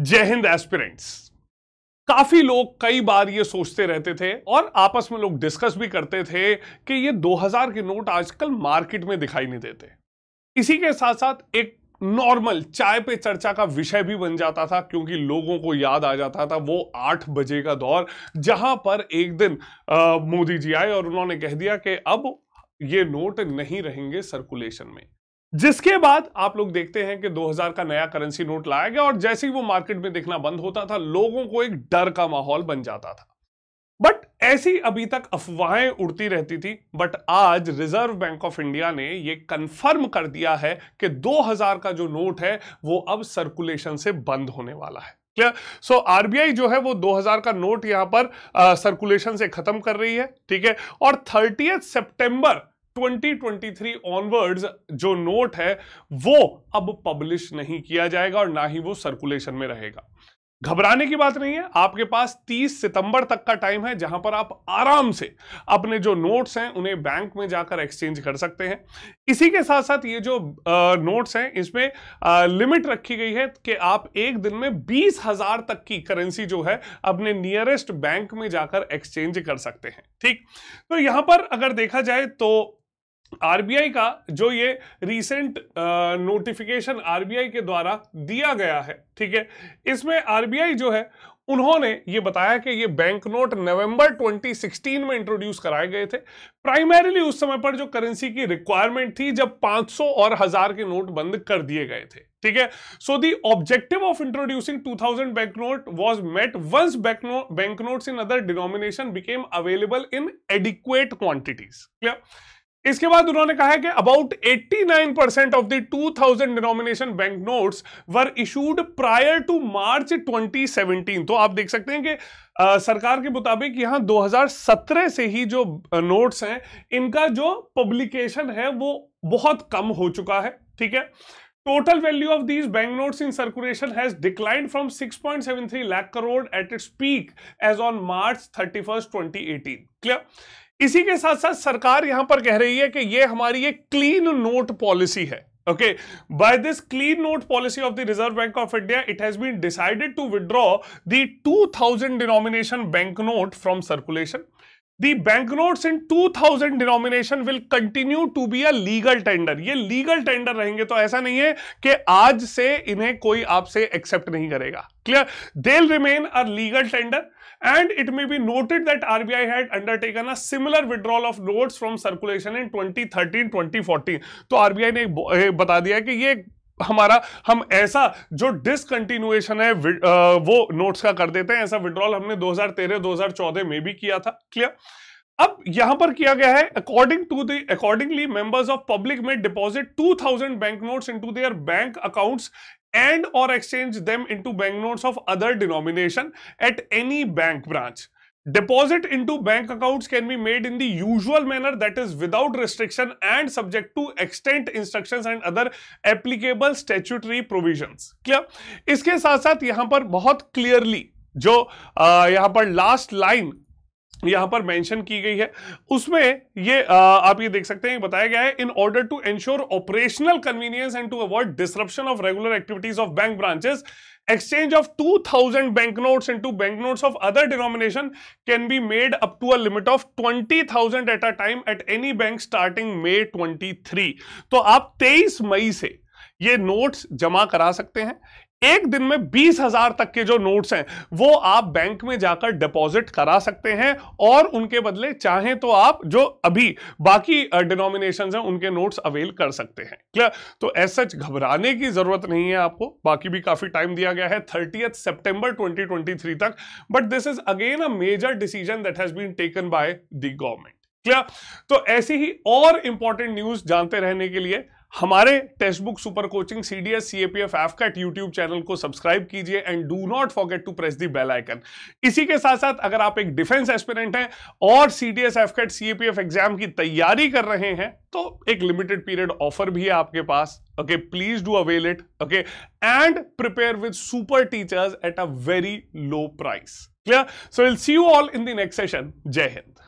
जय हिंद एस्पिरेंट्स काफी लोग कई बार ये सोचते रहते थे और आपस में लोग डिस्कस भी करते थे कि ये 2000 के नोट आजकल मार्केट में दिखाई नहीं देते इसी के साथ साथ एक नॉर्मल चाय पे चर्चा का विषय भी बन जाता था क्योंकि लोगों को याद आ जाता था वो आठ बजे का दौर जहां पर एक दिन मोदी जी आए और उन्होंने कह दिया कि अब ये नोट नहीं रहेंगे सर्कुलेशन में जिसके बाद आप लोग देखते हैं कि 2000 का नया करेंसी नोट लाया गया और जैसे ही वो मार्केट में देखना बंद होता था लोगों को एक डर का माहौल बन जाता था बट ऐसी अभी तक अफवाहें उड़ती रहती थी बट आज रिजर्व बैंक ऑफ इंडिया ने ये कंफर्म कर दिया है कि 2000 का जो नोट है वो अब सर्कुलेशन से बंद होने वाला है क्लियर सो आरबीआई जो है वो 2000 का नोट यहां पर सर्कुलेशन से खत्म कर रही है ठीक है और थर्टी सेप्टेंबर 2023 ऑनवर्ड्स जो नोट है वो अब पब्लिश नहीं किया जाएगा और ना ही वो सर्कुलेशन में रहेगा घबराने की बात नहीं है आपके पास 30 सितंबर तक का टाइम है जहां पर आप आराम से अपने जो नोट्स हैं उन्हें बैंक में जाकर एक्सचेंज कर सकते हैं इसी के साथ साथ ये जो नोट्स हैं इसमें लिमिट रखी गई है कि आप एक दिन में बीस हजार तक की करेंसी जो है अपने नियरेस्ट बैंक में जाकर एक्सचेंज कर सकते हैं ठीक तो यहां पर अगर देखा जाए तो आरबीआई का जो ये रीसेंट नोटिफिकेशन आरबीआई के द्वारा दिया गया है ठीक है इसमें आरबीआई जो है उन्होंने ये बताया कि ये बैंक नोट नवंबर 2016 में इंट्रोड्यूस कराए गए थे प्राइमरीली उस समय पर जो करेंसी की रिक्वायरमेंट थी जब 500 और हजार के नोट बंद कर दिए गए थे ठीक है so the objective of introducing 2000 bank note was met once bank notes in other denomination became available in adequate quantities clear इसके बाद उन्होंने कहा है कि about 89 percent of the 2000 thousand denomination bank notes were issued prior to March 2017 तो आप देख सकते हैं कि आ, सरकार के मुताबिक यहां 2017 से ही जो नोट्स हैं इनका जो पब्लिकेशन है वो बहुत कम हो चुका है ठीक है total total value of these banknotes in circulation has declined from 6.73 lakh crore at its peak as on March 31st 2018 clear इसी के साथ साथ सरकार यहां पर कह रही है कि यह हमारी एक क्लीन नोट पॉलिसी है okay by this clean note policy of the Reserve Bank of India it has been decided to withdraw the two thousand denomination bank note from circulation the banknotes in 2000 denomination will continue to be a legal tender ये legal tender रहेंगे तो ऐसा नहीं है कि आज से इन्हें कोई आपसे accept नहीं करेगा clear they'll remain a legal tender and it may be noted that RBI had undertaken a similar withdrawal of notes from circulation in 2013-2014 तो RBI ने बता दिया कि ये हमारा हम ऐसा जो डिसकंटिन्यूएशन है वो नोट्स का कर देते हैं ऐसा विड्रॉल हमने 2013-2014 में भी किया था क्लियर अब यहां पर किया गया है according to the accordingly members of public में deposit 2000 bank notes into their bank accounts and और exchange them into bank notes of other denomination at any bank branch Deposit into bank accounts can be made in the usual manner that is without restriction and subject to extent instructions and other applicable statutory provisions. Clear? इसके साथ साथ यहां पर बहुत clearly जो यहां पर last line यहां पर मेंशन की गई है उसमें ये आ, आप ये देख सकते हैं बताया गया है in order to ensure operational convenience and to avoid disruption of regular activities of bank branches bank note 2000 to bank note of other denomination can be made up to a limit of 20000 at a time at any bank starting May 23 तो आप 23 मई से ये notes जमा करा सकते हैं एक दिन में बीस हजार तक के जो नोट्स हैं वो आप बैंक में जाकर डिपॉजिट करा सकते हैं और उनके बदले चाहे तो आप जो अभी बाकी डिनोमिनेशन हैं उनके नोट्स अवेल कर सकते हैं क्लियर तो ऐसा सच घबराने की जरूरत नहीं है आपको बाकी भी काफी टाइम दिया गया है थर्टीएथ सेप्टेंबर ट्वेंटी तक but this is again a major decision that has been taken by the government clear तो ऐसी ही और इंपॉर्टेंट न्यूज जानते रहने के लिए हमारे text book super coaching C D S C APF F cut YouTube channel को सब्सक्राइब कीजिए and do not forget to press the bell icon इसी के साथ साथ अगर आप एक डिफेंस एस्पिरेंट हैं और C D S F cut C APF exam की तैयारी कर रहे हैं तो एक लिमिटेड पीरियड ऑफर भी है आपके पास okay please do avail it okay and prepare with super teachers at a very low price clear so will see you all in the next session जय हिंद